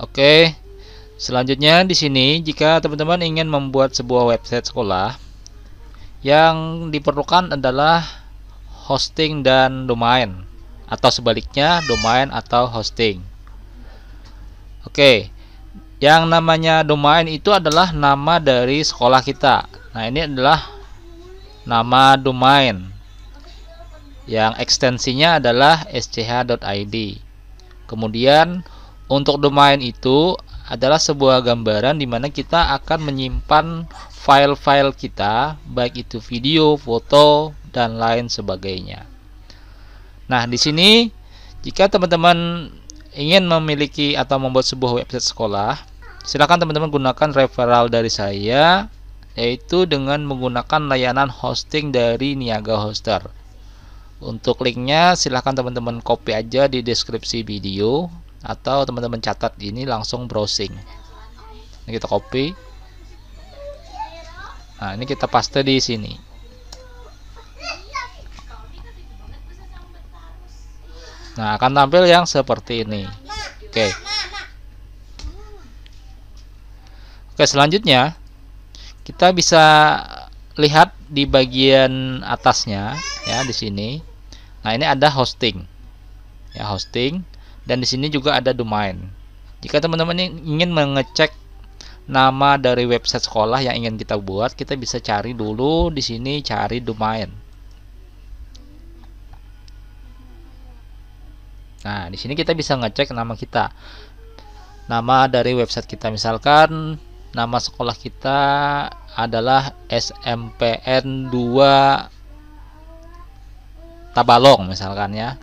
Oke. Selanjutnya di sini jika teman-teman ingin membuat sebuah website sekolah yang diperlukan adalah hosting dan domain atau sebaliknya domain atau hosting. Oke. Yang namanya domain itu adalah nama dari sekolah kita. Nah, ini adalah nama domain yang ekstensinya adalah sch.id. Kemudian untuk domain itu adalah sebuah gambaran di mana kita akan menyimpan file-file kita, baik itu video, foto, dan lain sebagainya. Nah, di sini jika teman-teman ingin memiliki atau membuat sebuah website sekolah, silakan teman-teman gunakan referral dari saya yaitu dengan menggunakan layanan hosting dari Niaga Hoster. Untuk linknya silahkan teman-teman copy aja di deskripsi video atau teman-teman catat ini langsung browsing ini kita copy nah ini kita paste di sini nah akan tampil yang seperti ini oke okay. oke okay, selanjutnya kita bisa lihat di bagian atasnya ya di sini nah ini ada hosting ya hosting dan di sini juga ada domain. Jika teman-teman ingin mengecek nama dari website sekolah yang ingin kita buat, kita bisa cari dulu di sini cari domain. Nah, di sini kita bisa ngecek nama kita. Nama dari website kita misalkan nama sekolah kita adalah SMPN 2 Tabalong misalkan ya.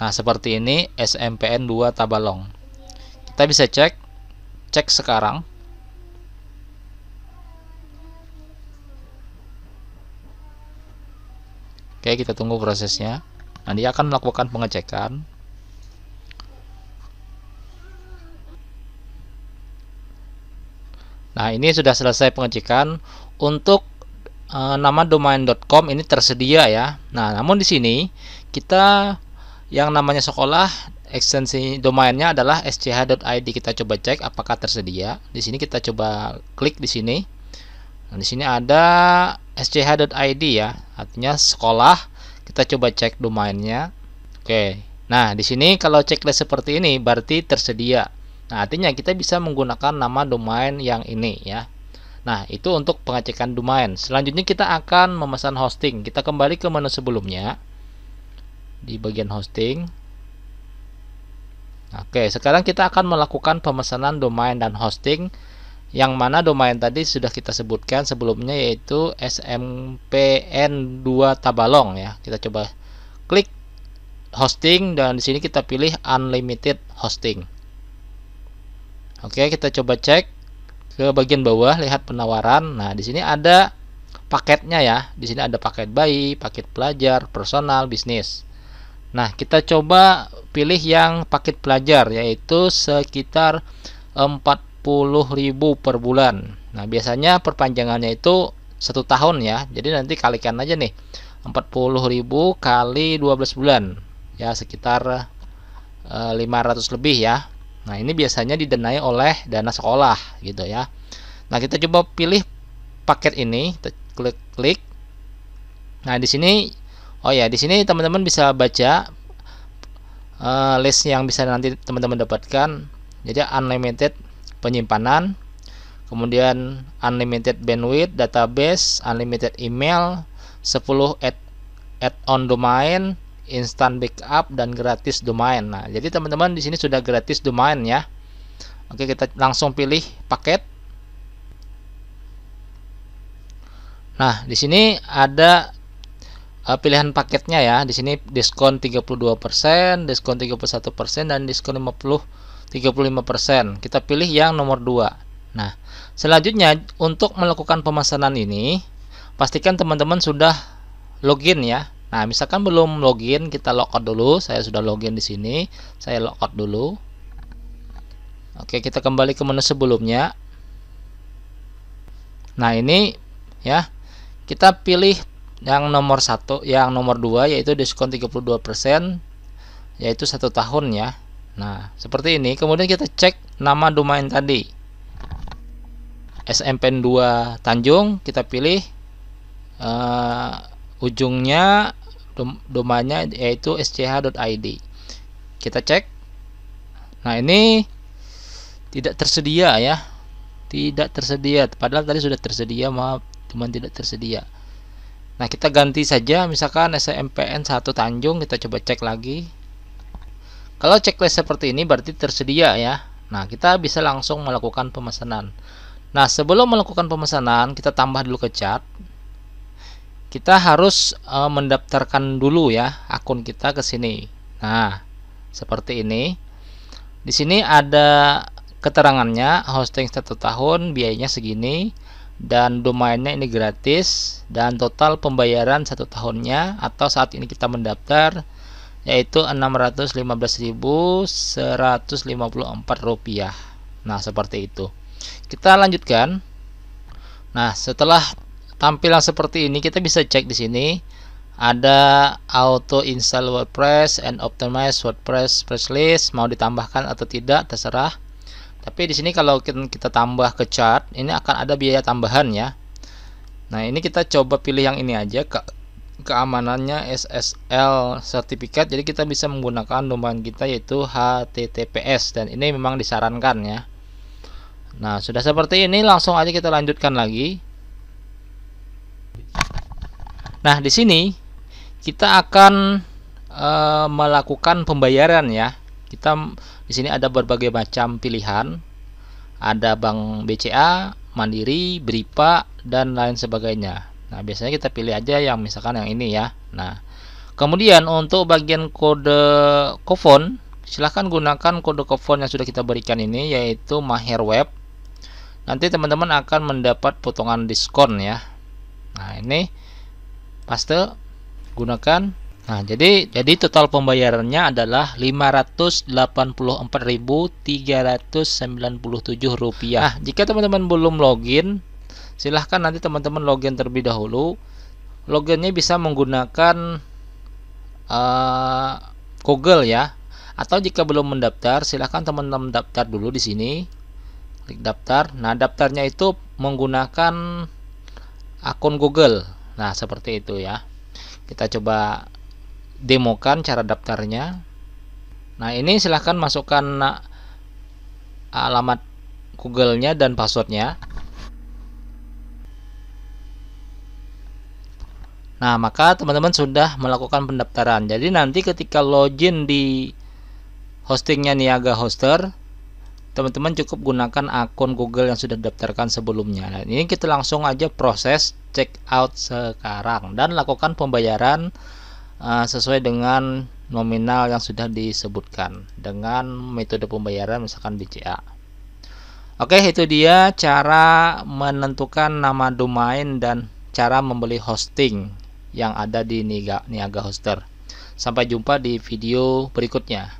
Nah, seperti ini SMPN 2 Tabalong. Kita bisa cek cek sekarang. Oke, kita tunggu prosesnya. nanti akan melakukan pengecekan. Nah, ini sudah selesai pengecekan untuk e, nama domain.com ini tersedia ya. Nah, namun di sini kita yang namanya sekolah ekstensi domainnya adalah sch.id kita coba cek apakah tersedia di sini kita coba klik di sini nah, di sini ada sch.id ya artinya sekolah kita coba cek domainnya oke nah di sini kalau checklist seperti ini berarti tersedia nah artinya kita bisa menggunakan nama domain yang ini ya nah itu untuk pengecekan domain selanjutnya kita akan memesan hosting kita kembali ke menu sebelumnya di bagian hosting. Oke, sekarang kita akan melakukan pemesanan domain dan hosting yang mana domain tadi sudah kita sebutkan sebelumnya yaitu smpn2 tabalong ya. Kita coba klik hosting dan di sini kita pilih unlimited hosting. Oke, kita coba cek ke bagian bawah lihat penawaran. Nah, di sini ada paketnya ya. Di sini ada paket bayi, paket pelajar, personal, bisnis. Nah, kita coba pilih yang paket pelajar yaitu sekitar 40.000 per bulan. Nah, biasanya perpanjangannya itu satu tahun ya. Jadi nanti kalikan aja nih 40.000 kali 12 bulan. Ya, sekitar 500 eh, lebih ya. Nah, ini biasanya didanai oleh dana sekolah gitu ya. Nah, kita coba pilih paket ini, klik klik. Nah, di sini Oh ya, di sini teman-teman bisa baca uh, list yang bisa nanti teman-teman dapatkan. Jadi unlimited penyimpanan, kemudian unlimited bandwidth, database, unlimited email, 10 add, add on domain, instant backup dan gratis domain. Nah, jadi teman-teman di sini sudah gratis domain ya. Oke, kita langsung pilih paket. Nah, di sini ada Eh, pilihan paketnya ya. Di sini diskon 32%, diskon 31% dan diskon 50 35%. Kita pilih yang nomor 2. Nah, selanjutnya untuk melakukan pemesanan ini pastikan teman-teman sudah login ya. Nah, misalkan belum login, kita logout dulu. Saya sudah login di sini. Saya logout dulu. Oke, kita kembali ke menu sebelumnya. Nah, ini ya. Kita pilih yang nomor satu yang nomor dua yaitu diskon 32% yaitu satu tahun ya Nah seperti ini kemudian kita cek nama domain tadi SMPN 2 Tanjung kita pilih uh, ujungnya dom domainnya yaitu sch.id kita cek nah ini tidak tersedia ya tidak tersedia padahal tadi sudah tersedia maaf cuman tidak tersedia Nah, kita ganti saja misalkan SMPN 1 Tanjung, kita coba cek lagi. Kalau checklist seperti ini berarti tersedia ya. Nah, kita bisa langsung melakukan pemesanan. Nah, sebelum melakukan pemesanan, kita tambah dulu ke chat Kita harus e, mendaftarkan dulu ya akun kita ke sini. Nah, seperti ini. Di sini ada keterangannya, hosting satu tahun, biayanya segini dan domainnya ini gratis dan total pembayaran satu tahunnya atau saat ini kita mendaftar yaitu 615.154 rupiah nah seperti itu kita lanjutkan nah setelah tampilan seperti ini kita bisa cek di sini ada auto install WordPress and optimize WordPress press list mau ditambahkan atau tidak terserah tapi di sini kalau kita tambah ke chart, ini akan ada biaya tambahan ya. Nah, ini kita coba pilih yang ini aja ke keamanannya SSL sertifikat. Jadi kita bisa menggunakan domain kita yaitu https dan ini memang disarankan ya. Nah, sudah seperti ini langsung aja kita lanjutkan lagi. Nah, di sini kita akan e, melakukan pembayaran ya. Kita di sini ada berbagai macam pilihan. Ada bank BCA, Mandiri, Bripa dan lain sebagainya. Nah, biasanya kita pilih aja yang misalkan yang ini ya. Nah, kemudian untuk bagian kode kupon, silahkan gunakan kode kupon yang sudah kita berikan ini yaitu Maher Web. Nanti teman-teman akan mendapat potongan diskon ya. Nah, ini paste gunakan Nah, jadi jadi total pembayarannya adalah 584.397 rupiah. Nah, jika teman-teman belum login, silahkan nanti teman-teman login terlebih dahulu. Loginnya bisa menggunakan uh, Google ya. Atau jika belum mendaftar, silahkan teman-teman daftar dulu di sini. Klik daftar. Nah, daftarnya itu menggunakan akun Google. Nah, seperti itu ya kita coba demokan cara daftarnya. Nah, ini silahkan masukkan alamat Google-nya dan passwordnya. Nah, maka teman-teman sudah melakukan pendaftaran. Jadi nanti ketika login di hostingnya Niaga Hoster, teman-teman cukup gunakan akun Google yang sudah daftarkan sebelumnya. Nah, ini kita langsung aja proses check out sekarang dan lakukan pembayaran Ah, sesuai dengan nominal yang sudah disebutkan dengan metode pembayaran misalkan BCA. Oke, itu dia cara menentukan nama domain dan cara membeli hosting yang ada di Niaga, Niaga Hoster. Sampai jumpa di video berikutnya.